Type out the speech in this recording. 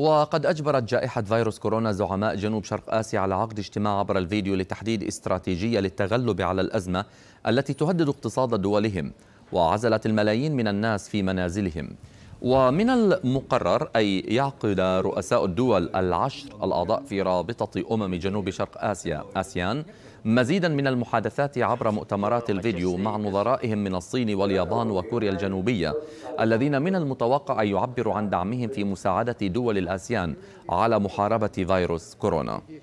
وقد أجبرت جائحة فيروس كورونا زعماء جنوب شرق آسيا على عقد اجتماع عبر الفيديو لتحديد استراتيجية للتغلب على الأزمة التي تهدد اقتصاد دولهم وعزلت الملايين من الناس في منازلهم ومن المقرر أي يعقد رؤساء الدول العشر الأعضاء في رابطة أمم جنوب شرق آسيا آسيان مزيدا من المحادثات عبر مؤتمرات الفيديو مع نظرائهم من الصين واليابان وكوريا الجنوبية الذين من المتوقع أن يعبروا عن دعمهم في مساعدة دول الآسيان على محاربة فيروس كورونا